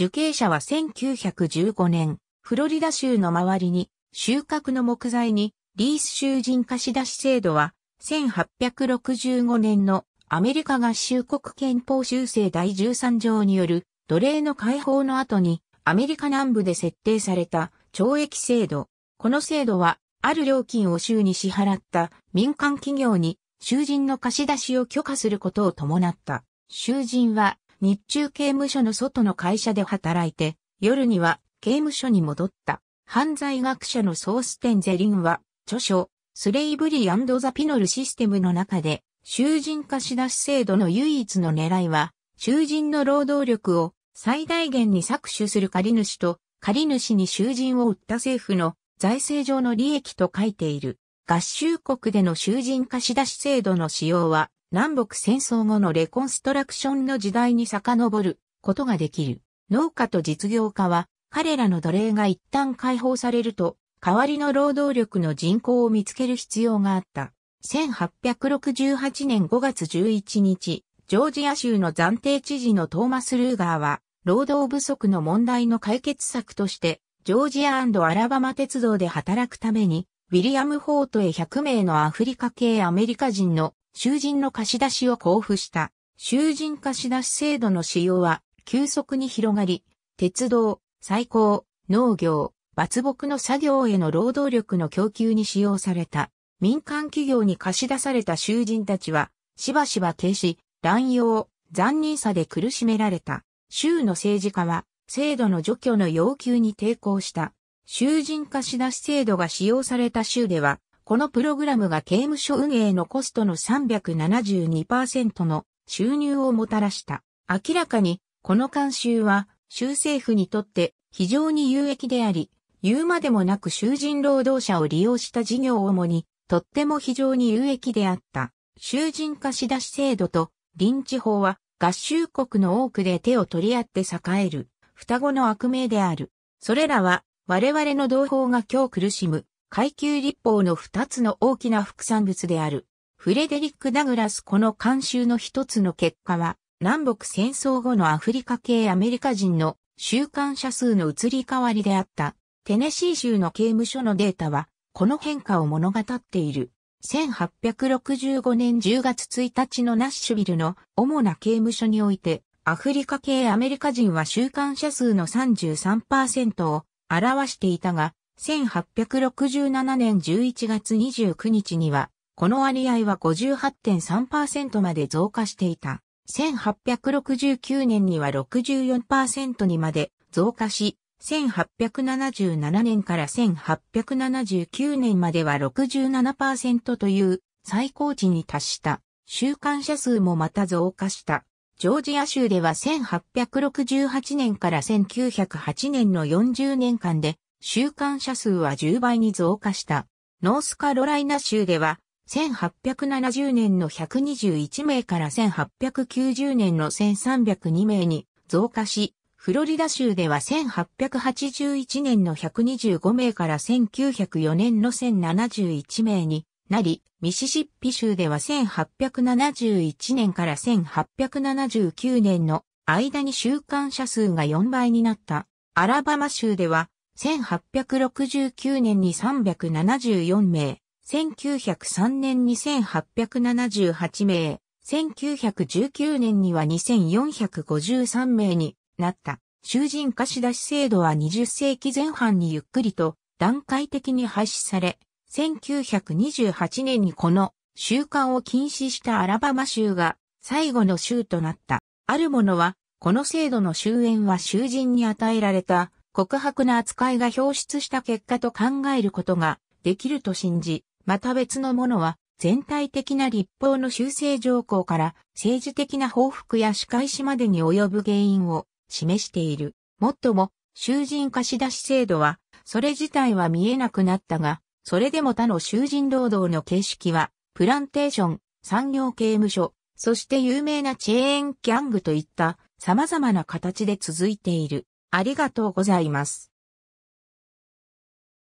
受刑者は1915年、フロリダ州の周りに収穫の木材にリース囚人貸し出し制度は1865年のアメリカ合衆国憲法修正第13条による奴隷の解放の後にアメリカ南部で設定された懲役制度。この制度はある料金を州に支払った民間企業に囚人の貸し出しを許可することを伴った。囚人は日中刑務所の外の会社で働いて、夜には刑務所に戻った。犯罪学者のソーステン・ゼリンは、著書、スレイブリーザ・ピノルシステムの中で、囚人貸し出し制度の唯一の狙いは、囚人の労働力を最大限に搾取する借主と、借主に囚人を売った政府の財政上の利益と書いている。合衆国での囚人貸し出し制度の使用は、南北戦争後のレコンストラクションの時代に遡ることができる。農家と実業家は彼らの奴隷が一旦解放されると、代わりの労働力の人口を見つける必要があった。1868年5月11日、ジョージア州の暫定知事のトーマス・ルーガーは、労働不足の問題の解決策として、ジョージアアラバマ鉄道で働くために、ウィリアム・ホートへ100名のアフリカ系アメリカ人の囚人の貸し出しを交付した、囚人貸し出し制度の使用は、急速に広がり、鉄道、最高、農業、伐木の作業への労働力の供給に使用された。民間企業に貸し出された囚人たちは、しばしば停止、乱用、残忍さで苦しめられた。州の政治家は、制度の除去の要求に抵抗した。囚人貸し出し制度が使用された州では、このプログラムが刑務所運営のコストの372%の収入をもたらした。明らかに、この慣習は、州政府にとって非常に有益であり、言うまでもなく囚人労働者を利用した事業を主に、とっても非常に有益であった。囚人貸し出し制度と臨時法は合衆国の多くで手を取り合って栄える双子の悪名である。それらは我々の同胞が今日苦しむ階級立法の二つの大きな副産物である。フレデリック・ダグラスこの監修の一つの結果は、南北戦争後のアフリカ系アメリカ人の収監者数の移り変わりであった。テネシー州の刑務所のデータは、この変化を物語っている。1865年10月1日のナッシュビルの主な刑務所において、アフリカ系アメリカ人は収監者数の33%を表していたが、1867年11月29日には、この割合は58.3%まで増加していた。1869年には64%にまで増加し、1877年から1879年までは67%という最高値に達した。週刊者数もまた増加した。ジョージア州では1868年から1908年の40年間で週刊者数は10倍に増加した。ノースカロライナ州では、1870年の121名から1890年の1302名に増加し、フロリダ州では1881年の125名から1904年の1071名になり、ミシシッピ州では1871年から1879年の間に週刊者数が4倍になった。アラバマ州では1869年に374名、1903年に1878名、1919年には2453名になった。囚人貸し出し制度は20世紀前半にゆっくりと段階的に廃止され、1928年にこの習慣を禁止したアラバマ州が最後の州となった。ある者は、この制度の終焉は囚人に与えられた告白の扱いが表出した結果と考えることができると信じ、また別のものは全体的な立法の修正条項から政治的な報復や仕返しまでに及ぶ原因を示している。もっとも、囚人貸し出し制度は、それ自体は見えなくなったが、それでも他の囚人労働の形式は、プランテーション、産業刑務所、そして有名なチェーンギャングといった様々な形で続いている。ありがとうございます。